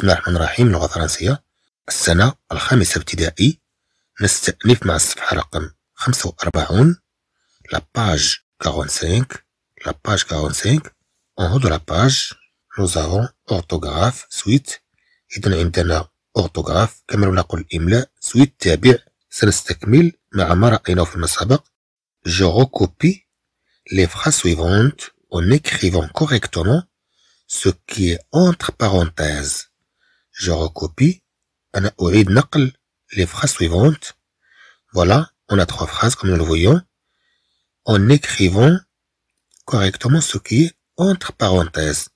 بسم الله الرحمن الرحيم لغة فرنسية السنة الخامسة ابتدائي نستأنف مع الصفحة رقم خمسة وأربعون لا باج كارونسينك لا باج كارونسينك أون هو دو لا باج نوز أورتوغراف سويت إذن عندنا أورتوغراف كما نقول الإملاء سويت تابع سنستكمل مع ما رأيناه في المسابق جو روكوبي لي فراس سويفونت أون إكخيفون كوريكتومون سو كي أونتر entre Je recopie. Les phrases suivantes. Voilà, on a trois phrases comme nous le voyons. En écrivant correctement ce qui est entre parenthèses.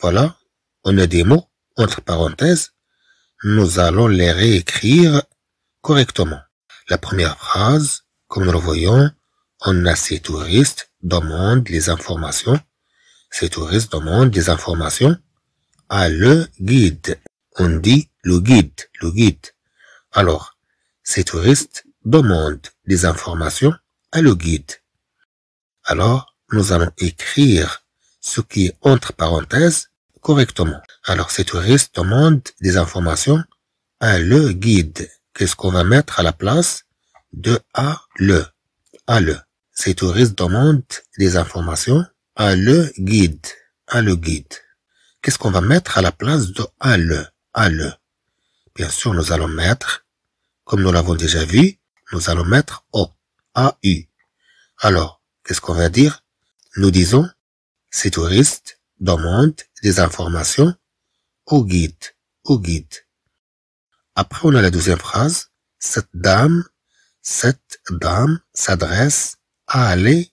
Voilà, on a des mots entre parenthèses. Nous allons les réécrire correctement. La première phrase, comme nous le voyons, on a ces touristes demandent les informations. Ces touristes demandent des informations à le guide on dit le guide, le guide. Alors, ces touristes demandent des informations à le guide. Alors, nous allons écrire ce qui est entre parenthèses correctement. Alors, ces touristes demandent des informations à le guide. Qu'est-ce qu'on va mettre à la place de à le? À le. Ces touristes demandent des informations à le guide. À le guide. Qu'est-ce qu'on va mettre à la place de à le? Bien sûr, nous allons mettre, comme nous l'avons déjà vu, nous allons mettre O, A, U. Alors, qu'est-ce qu'on va dire Nous disons, ces touristes demandent des informations au guide, au guide. Après, on a la deuxième phrase, cette dame, cette dame s'adresse à aller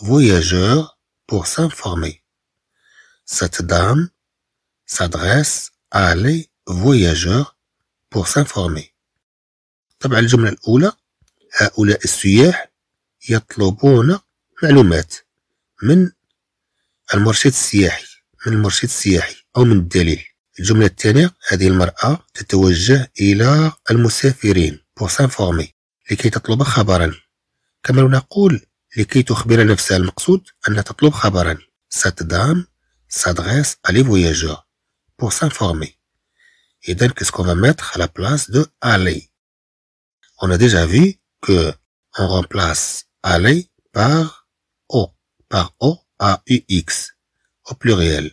voyageurs pour s'informer. Cette dame s'adresse à les voyageurs pour s'informer طبعا الجملة الأولى هؤلاء السياح يطلبون معلومات من المرشد السياحي من المرشد السياحي أو من الدليل الجملة الثانية هذه المرأة تتوجه إلى المسافرين pour s'informer لكي تطلب خبرا كما نقول لكي تخبر نفسها المقصود أن تطلب خبرا Cette dame s'adresse à les voyageurs pour s'informer. et donc, quest ce qu'on va mettre à la place de aller. On a déjà vu que on remplace aller par o, par o a u x au pluriel.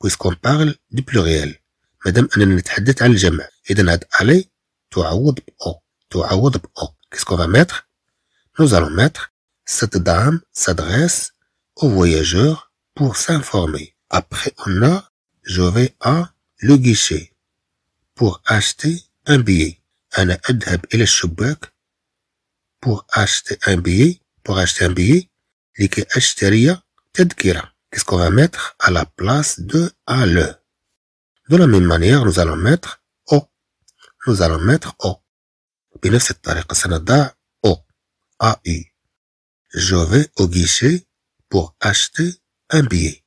Puisqu'on parle du pluriel. Madame, on مادام اننا نتحدث عن الجمع اذا هاد aller تعوض o تعوض o qu'est-ce qu'on va mettre nous allons mettre cette dame s'adresse au voyageur pour s'informer après on a je vais à le guichet pour acheter un billet. أنا أذهب إلى الشباك pour acheter un billet pour acheter un billet لكي أشتري تذكرة Qu'est-ce qu'on va mettre à la place de à le De la même manière, nous allons mettre au. Nous allons mettre au. بنفس الطريقة سنضع au. A U. Je vais au guichet pour acheter un billet.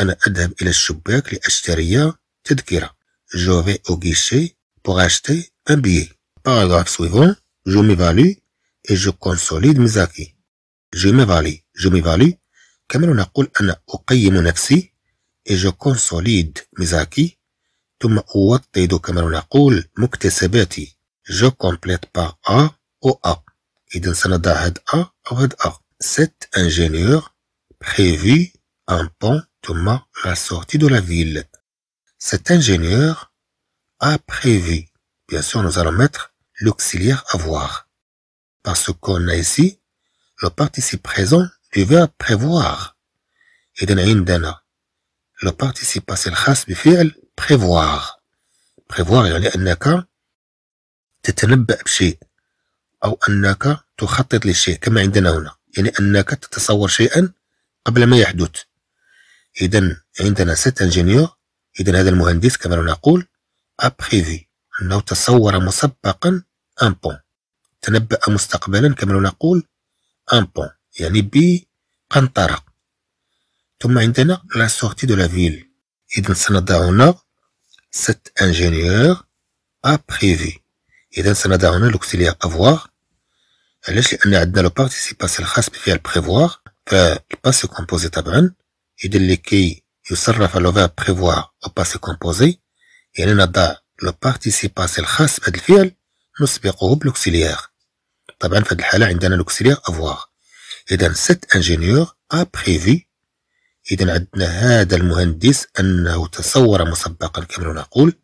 أنا أذهب إلى الشباك لأشتري تذكرة je vais au guichet pour acheter un billet. Paragraphe suivant, je m'évalue et je consolide mes acquis. Je m'évalue, je m'évalue. كما نقول أنا أقيم نفسي et je consolide mes acquis. نقول مكتسباتي. Je complète par A ou A. إذا سنضع A ou A. Cet ingénieur prévu un pont à la sortie de la ville. Cet ingénieur a prévu, bien sûr nous allons mettre l'auxiliaire avoir, parce qu'on a ici le participe présent du verbe prévoir. Et Le participe passé le prévoir. prévoir يعني أنك تتنبأ بشيء أو أنك تخطط لشيء كما عندنا هنا يعني أنك تتصور شيئا قبل ما يحدث إذا عندنا cet ingénieur إذا هذا المهندس كما نقول أبخيفي أنه تصور مسبقا أن بون تنبأ مستقبلا كما نقول أن بون يعني بقنطرة ثم عندنا لا سورتي دو لا فيل إذا سنضع هنا ست انجينيور أبخيفي إذا سنضع هنا لوكسيليا أفواغ علاش لأن عندنا لو بارتيسيباسي الخاص بفعل بريفوار فالباسي كومبوزي طبعا إذا اللي كي يصرف لو فيرب بريفوار أو باسي كومبوزي يعني نضع لو بارتيسيباسي الخاص بهذا الفعل نسبقه بلوكسيليير طبعا في هذه الحالة عندنا لوكسيليير أفوار إذا ست انجينيور أ بريفي إذا عندنا هذا المهندس أنه تصور مسبقا كما نقول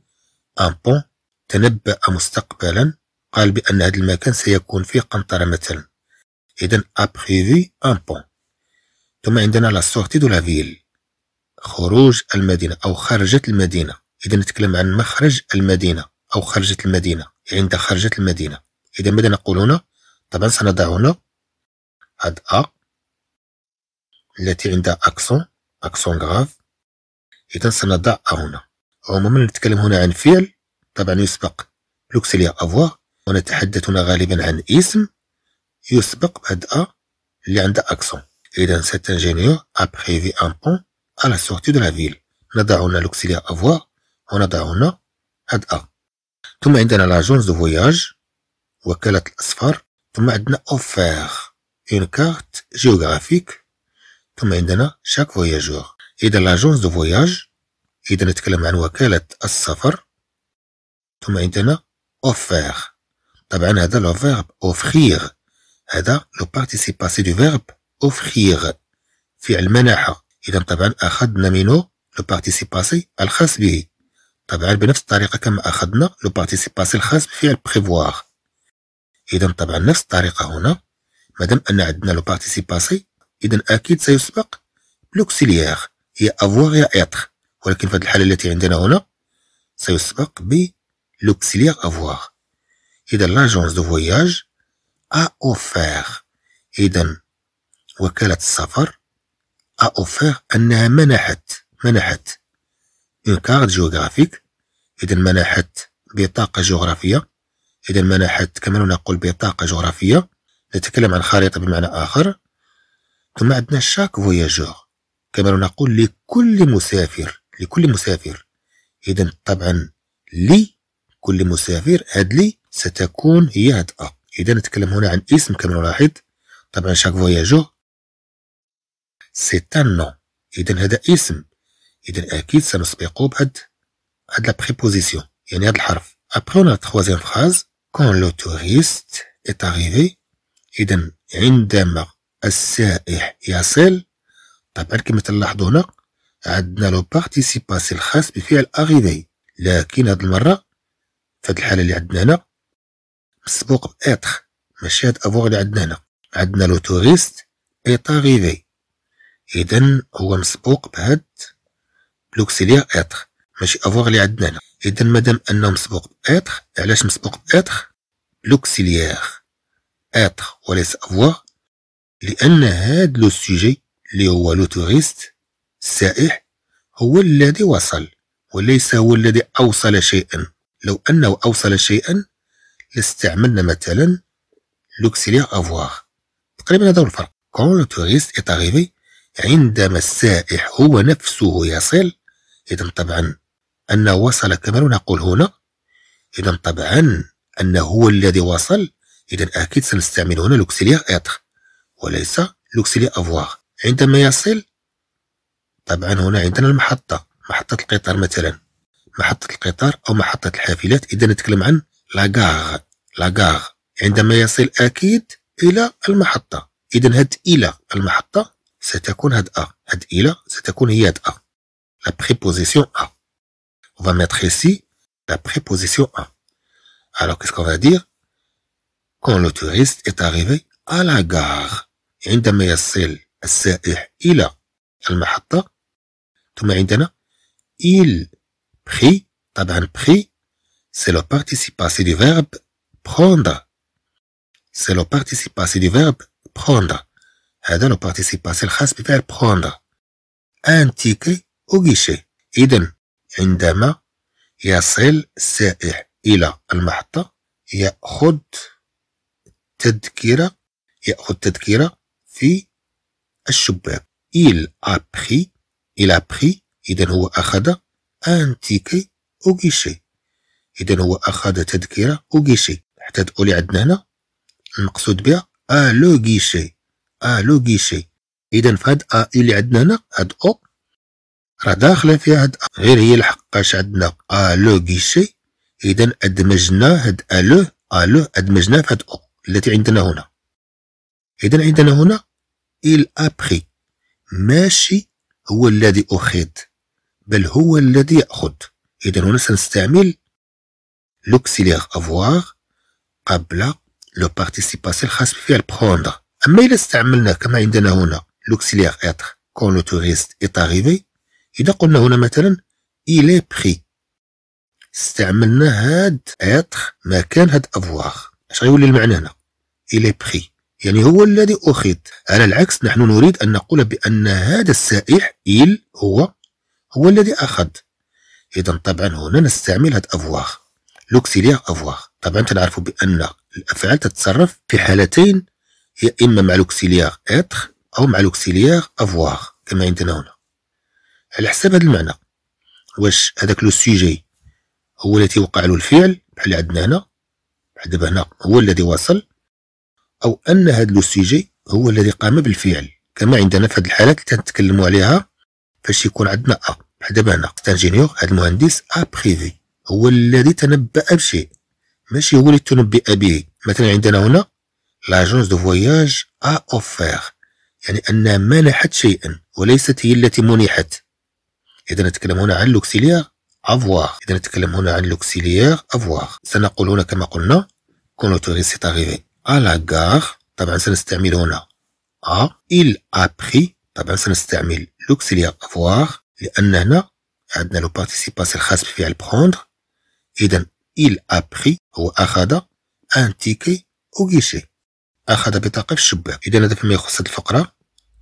أن بون تنبأ مستقبلا قال بأن هذا المكان سيكون فيه قنطرة مثلا إذا أ بريفي أن بون ثم عندنا لا سورتي دو لا فيل خروج المدينة أو خرجت المدينة إذا نتكلم عن مخرج المدينة أو خرجت المدينة يعني عند خرجت المدينة إذا ماذا نقول هنا طبعا سنضع هنا هاد أ التي عندها أكسون أكسون غاف إذا سنضع أ هنا عموما نتكلم هنا عن فعل طبعا يسبق لوكسيليا أفوا ونتحدث هنا غالبا عن اسم يسبق بعد أ اللي عندها أكسون إذا ستنجينيور أبخيفي أن بون à la sortie de la ville نضع هنا l'auxiliaire avoir ونضع هنا هاد أ ثم عندنا لاجونس دو فواياج وكالة الأسفار ثم عندنا أوفير اون كارت جيوغرافيك ثم عندنا شاك فواياجور إذا لاجونس دو فواياج إذا نتكلم عن وكالة السفر ثم عندنا أوفير طبعا هذا لو فيرب أوفخيغ هذا لو بارتيسيباسي دو فيرب أوفخيغ فعل منحة إذا طبعا أخذنا منو لو بارتيسيباسي الخاص به طبعا بنفس الطريقة كما أخذنا لو بارتيسيباسي الخاص بفعل بريفوار إذا طبعا نفس الطريقة هنا مادام أن عندنا لو بارتيسيباسي إذا أكيد سيسبق بلوكسيليير هي أفوار يا إتر ولكن في الحالة التي عندنا هنا سيسبق ب لوكسيليير أفوار إذا لاجونس دو فواياج أ أوفير إذا وكالة السفر a offert أنها منحت منحت une carte géographique إذا منحت بطاقة جغرافية إذا منحت كما نقول بطاقة جغرافية نتكلم عن خريطة بمعنى آخر ثم عندنا شاك فوياجور كما نقول لكل مسافر لكل مسافر إذا طبعا لي كل مسافر هاد لي ستكون هي هاد أ إذا نتكلم هنا عن اسم كما نلاحظ طبعا شاك فوياجور سي ان نون اذا هذا اسم اذا اكيد سنسبقه بهاد هاد لا بريبوزيسيون يعني هاد الحرف ابخي اون تخوازيام فراز كون لو توريست ايت اريفي اذا عندما السائح يصل طبعا كما تلاحظوا هنا عندنا لو بارتيسيباسي الخاص بفعل اغيفي لكن هاد المره فهاد الحاله اللي عندنا هنا مسبوق باتر ماشي هاد افور اللي عندنا هنا عندنا لو توريست ايت اغيفي إذن هو مسبوق بهاد لوكسيليير اتر ماشي أفواغ اللي عندنا هنا إذن مادام انه مسبوق باتر علاش مسبوق باتر لوكسيليير اتر وليس أفواغ لان هاد لو سوجي اللي هو لو توريست السائح هو الذي وصل وليس هو الذي اوصل شيئا لو انه اوصل شيئا لاستعملنا مثلا لوكسيليير أفواغ تقريبا هذا هو الفرق كون لو توريست إت أغيفي عندما السائح هو نفسه يصل إذا طبعا أنه وصل كما نقول هنا إذا طبعا أنه هو الذي وصل إذا أكيد سنستعمل هنا لوكسيليا إتر وليس لوكسيليا أفواغ عندما يصل طبعا هنا عندنا المحطة محطة القطار مثلا محطة القطار أو محطة الحافلات إذا نتكلم عن لاغاغ لاغاغ عندما يصل أكيد إلى المحطة إذا هاد إلى المحطة ستكون هاد A. هاد e إلى ستكون هي هاد A. La préposition A. On va mettre ici la préposition A. Alors, qu'est-ce qu'on va dire Quand le touriste est arrivé à la gare, عندما يصل السائح إلى المحطة ثم عندنا il prit bien pris c'est le participe passé du verbe prendre c'est le participe passé du verbe prendre هذا لو بارتيسيباسي الخاص بفعل بخوندر ان تيكي او غيشي اذا عندما يصل السائح الى المحطه ياخذ تذكره ياخذ تذكره في الشباك il a pris il a pris اذا هو اخذ ان تيكي او غيشي اذا هو اخذ تذكره او غيشي حتى تقولي عندنا هنا المقصود بها ا آه، لو غيشي اه لو كيشي اذا فهاد ا آه، اللي عندنا هنا هاد او راه داخله فيها هاد أ. غير هي لحقاش عندنا ا آه، لو كيشي اذا ادمجنا هاد ا آه، لو ا لو ادمجناه في هاد او التي عندنا هنا اذا عندنا هنا ال ابخي ماشي هو الذي اخذ بل هو الذي ياخذ اذا هنا سنستعمل لوكسيليغ افواغ قبل لو بارتيسيباسيون الخاص بفعل بخوندر أما إذا استعملنا كما عندنا هنا لوكسيليغ إتر كون لو توريست ايت أريفي إذا قلنا هنا مثلا إلي بخي استعملنا هاد إتر مكان هاد أفواغ اش غيولي المعنى هنا إلي بخي يعني هو الذي أخذ على العكس نحن نريد أن نقول بأن هذا السائح ايل هو هو الذي أخذ إذا طبعا هنا نستعمل هاد أفواغ لوكسيليغ أفواغ طبعا تنعرفوا بأن الأفعال تتصرف في حالتين هي إما مع لوكسيليار إتر أو مع لوكسيليار أفواغ كما عندنا هنا على حسب هذا المعنى واش هذاك لو سيجي هو الذي وقع له الفعل بحال عندنا هنا بحال دابا هنا هو الذي وصل أو أن هذا لو سيجي هو الذي قام بالفعل كما عندنا في هذه الحالات اللي تنتكلموا عليها فاش يكون عندنا أ بحال دابا هنا تانجينيور هذا المهندس أ بريفي هو الذي تنبأ بشيء ماشي هو اللي تنبئ به مثلا عندنا هنا لاجونس دو فواياج ا اوفير يعني أنها منحت شيئا وليست هي التي منحت إذا نتكلم هنا عن لوكسيليير افوار إذا نتكلم هنا عن لوكسيليير افوار سنقول هنا كما قلنا كونوتوري سيت اغيفي ا لا غار طبعا سنستعمل هنا ا ال a طبعا سنستعمل لوكسيليير افوار لأن هنا عندنا لو بارتيسيباس الخاص بفعل بروندر إذا ال a هو أخذ ان تيكي أو غيشي أخذ بطاقة في الشباك إذا هذا فيما يخص هذه الفقرة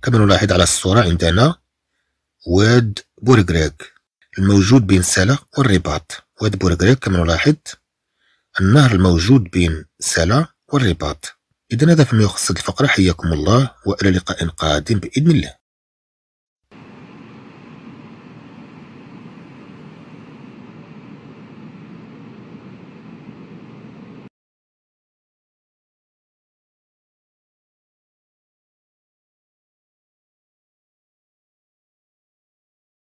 كما نلاحظ على الصورة عندنا واد بورغريك الموجود بين سالا والرباط واد بورغريك كما نلاحظ النهر الموجود بين سالا والرباط إذا هذا فيما يخص الفقرة حياكم الله وإلى لقاء قادم بإذن الله